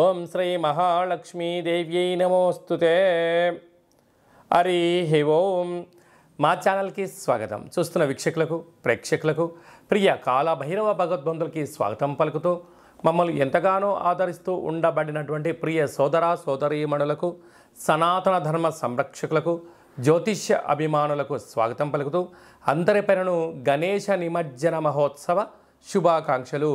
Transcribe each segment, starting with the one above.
ఓం శ్రీ మహాలక్ష్మీదేవ్యై నమోస్తుతే హరి ఓం మా ఛానల్కి స్వాగతం చూస్తున్న వీక్షకులకు ప్రేక్షకులకు ప్రియ కాలభైరవ భగవద్బంధులకి స్వాగతం పలుకుతూ మమ్మల్ని ఎంతగానో ఆదరిస్తూ ఉండబడినటువంటి ప్రియ సోదర సోదరీమణులకు సనాతన ధర్మ సంరక్షకులకు జ్యోతిష్య అభిమానులకు స్వాగతం పలుకుతూ అందరి పైనను గణేష నిమజ్జన మహోత్సవ శుభాకాంక్షలు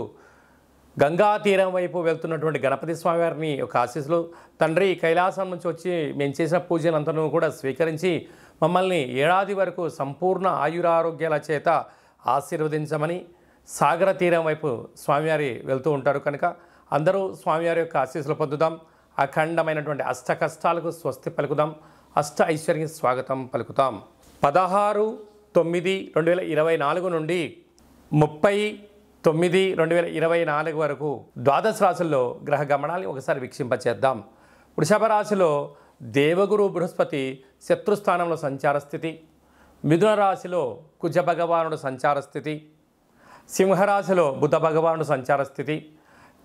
గంగా తీరం వైపు వెళ్తున్నటువంటి గణపతి స్వామి వారిని ఒక ఆశీస్సులు తండ్రి కైలాసం నుంచి వచ్చి మేము చేసిన పూజలంతను కూడా స్వీకరించి మమ్మల్ని ఏడాది వరకు సంపూర్ణ ఆయురారోగ్యాల చేత ఆశీర్వదించమని సాగర తీరం వైపు స్వామివారి వెళ్తూ ఉంటారు కనుక అందరూ స్వామివారి యొక్క ఆశీస్సులు పొందుదాం అఖండమైనటువంటి అష్ట కష్టాలకు స్వస్తి పలుకుదాం అష్ట ఐశ్వర్యం స్వాగతం పలుకుతాం పదహారు తొమ్మిది రెండు వేల ఇరవై నాలుగు నుండి ముప్పై తొమ్మిది రెండు వేల ఇరవై నాలుగు వరకు ద్వాదశ రాశుల్లో గ్రహ గమనాన్ని ఒకసారి వీక్షింపచేద్దాం వృషభ రాశిలో దేవగురు బృహస్పతి శత్రుస్థానంలో సంచార స్థితి మిథున రాశిలో కుజ భగవానుడు సంచార స్థితి సింహరాశిలో బుధ భగవానుడు సంచార స్థితి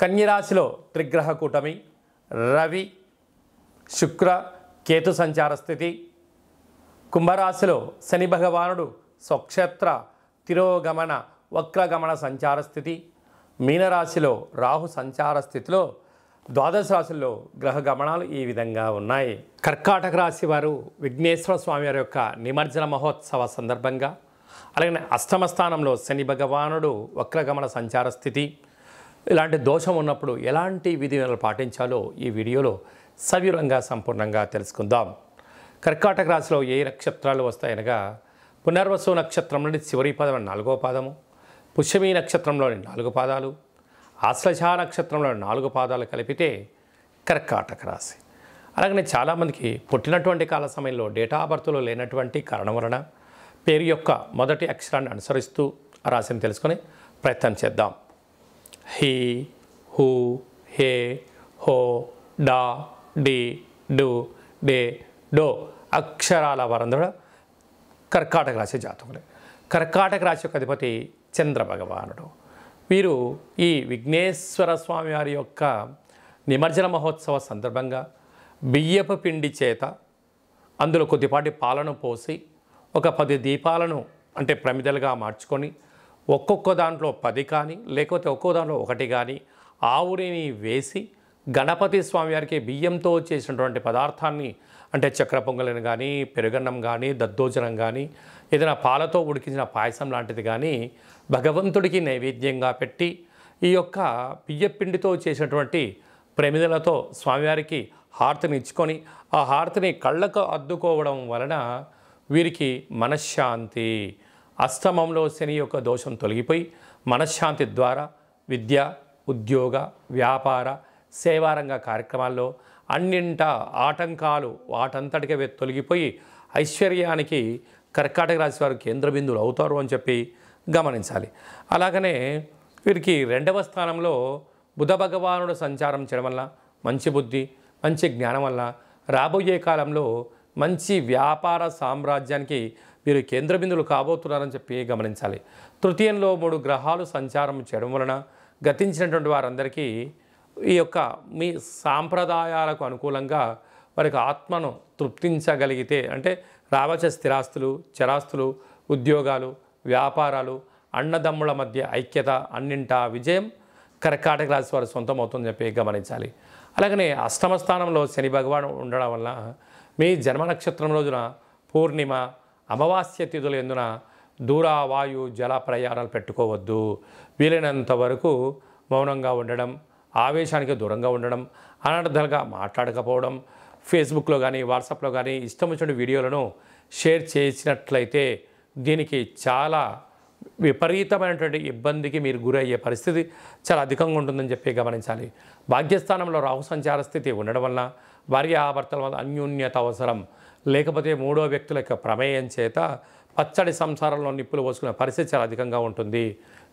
కన్యరాశిలో త్రిగ్రహ కూటమి రవి శుక్ర కేతు సంచార స్థితి కుంభరాశిలో శని భగవానుడు స్వక్షేత్ర తిరోగమన వక్రగమన సంచార స్థితి మీనరాశిలో రాహు సంచార స్థితిలో ద్వాదశ రాశుల్లో గ్రహ గమనాలు ఈ విధంగా ఉన్నాయి కర్కాటక రాశి వారు విఘ్నేశ్వర స్వామి వారి యొక్క నిమజ్జన మహోత్సవ సందర్భంగా అలాగే అష్టమ స్థానంలో శని భగవానుడు వక్రగమన సంచార స్థితి ఇలాంటి దోషం ఉన్నప్పుడు ఎలాంటి విధివిధాలు పాటించాలో ఈ వీడియోలో సవివరంగా సంపూర్ణంగా తెలుసుకుందాం కర్కాటక రాశిలో ఏ నక్షత్రాలు వస్తాయనగా పునర్వసు నక్షత్రం నుండి చివరి పదం నాలుగో పాదము పుష్యమి నక్షత్రంలోని నాలుగు పాదాలు ఆశ్లజ నక్షత్రంలోని నాలుగు పాదాలు కలిపితే కర్కాటక రాశి అలాగనే చాలామందికి పుట్టినటువంటి కాల సమయంలో డేటా బర్త్లో లేనటువంటి కారణం వలన పేరు యొక్క మొదటి అక్షరాన్ని అనుసరిస్తూ ఆ రాశిని తెలుసుకొని ప్రయత్నం చేద్దాం హీ హూ హే హో డా డి డు డే డో అక్షరాల వరంధ్ర కర్కాటక రాశి జాతకులే కర్కాటక రాశి యొక్క అధిపతి చంద్రభగవానుడు వీరు ఈ విఘ్నేశ్వర స్వామి వారి యొక్క నిమజ్జన మహోత్సవ సందర్భంగా బియ్యపు పిండి చేత అందులో కొద్దిపాటి పాలను పోసి ఒక పది దీపాలను అంటే ప్రమిదలుగా మార్చుకొని ఒక్కొక్క దాంట్లో పది కానీ లేకపోతే ఒక్కొక్క దాంట్లో ఒకటి కానీ ఆవుని వేసి గణపతి స్వామి వారికి బియ్యంతో చేసినటువంటి పదార్థాన్ని అంటే చక్ర పొంగలిని కానీ పెరుగన్నం కానీ దద్దోజనం కానీ ఏదైనా పాలతో ఉడికించిన పాయసం లాంటిది కానీ భగవంతుడికి నైవేద్యంగా పెట్టి ఈ యొక్క బియ్యపిండితో చేసినటువంటి ప్రమిదలతో స్వామివారికి హారతిని ఇచ్చుకొని ఆ హారతిని కళ్ళకు అద్దుకోవడం వలన వీరికి మనశ్శాంతి అస్తమంలో శని యొక్క దోషం తొలగిపోయి మనశ్శాంతి ద్వారా విద్య ఉద్యోగ వ్యాపార సేవారంగ కార్యక్రమాల్లో అన్నింట ఆటంకాలు వాటంతటికే తొలగిపోయి ఐశ్వర్యానికి కర్కాటక రాశి వారు కేంద్ర బిందువులు అవుతారు అని చెప్పి గమనించాలి అలాగనే వీరికి రెండవ స్థానంలో బుధ భగవానుడు సంచారం చేయడం వల్ల మంచి బుద్ధి మంచి జ్ఞానం వల్ల రాబోయే కాలంలో మంచి వ్యాపార సామ్రాజ్యానికి వీరు కేంద్ర బిందువులు కాబోతున్నారని చెప్పి గమనించాలి తృతీయంలో మూడు గ్రహాలు సంచారం చేయడం వలన గతించినటువంటి వారందరికీ ఈ యొక్క మీ సాంప్రదాయాలకు అనుకూలంగా వారికి ఆత్మను తృప్తించగలిగితే అంటే రావచ స్థిరాస్తులు చరాస్తులు ఉద్యోగాలు వ్యాపారాలు అన్నదమ్ముల మధ్య ఐక్యత అన్నింటా విజయం కర్కాటక రాశి వారు సొంతమవుతుందని చెప్పి గమనించాలి అలాగనే అష్టమ స్థానంలో శని భగవాన్ ఉండడం వల్ల మీ జన్మ నక్షత్రం రోజున పూర్ణిమ అమావాస్య తిథుల ఎందున దూర వాయు జల ప్రయాణాలు పెట్టుకోవద్దు వీలైనంత వరకు మౌనంగా ఉండడం ఆవేశానికి దూరంగా ఉండడం అనర్థాలుగా మాట్లాడకపోవడం ఫేస్బుక్లో కానీ వాట్సాప్లో కానీ ఇష్టం వచ్చిన వీడియోలను షేర్ చేసినట్లయితే దీనికి చాలా విపరీతమైనటువంటి ఇబ్బందికి మీరు గురయ్యే పరిస్థితి చాలా అధికంగా ఉంటుందని చెప్పి గమనించాలి భాగ్యస్థానంలో రాహు సంచార స్థితి ఉండడం వలన భార్య ఆవర్తన వల్ల అన్యోన్యత అవసరం లేకపోతే మూడో వ్యక్తుల యొక్క ప్రమేయం చేత పచ్చడి సంసారంలో నిప్పులు పోసుకునే పరిస్థితి చాలా అధికంగా ఉంటుంది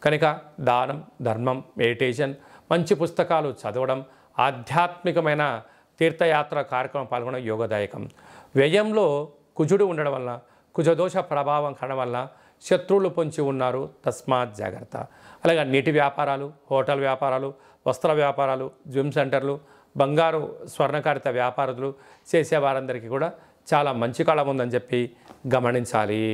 కనుక దానం ధర్మం మెడిటేషన్ మంచి పుస్తకాలు చదవడం ఆధ్యాత్మికమైన తీర్థయాత్ర కార్యక్రమం పాల్గొనడం యోగదాయకం వ్యయంలో కుజుడు ఉండడం వల్ల కుజదోష ప్రభావం కనడం వల్ల శత్రువులు పొంచి ఉన్నారు తస్మాత్ జాగ్రత్త అలాగే నీటి వ్యాపారాలు హోటల్ వ్యాపారాలు వస్త్ర వ్యాపారాలు జిమ్ సెంటర్లు బంగారు స్వర్ణకారిత వ్యాపారులు చేసే వారందరికీ కూడా చాలా మంచి కాలం ఉందని చెప్పి గమనించాలి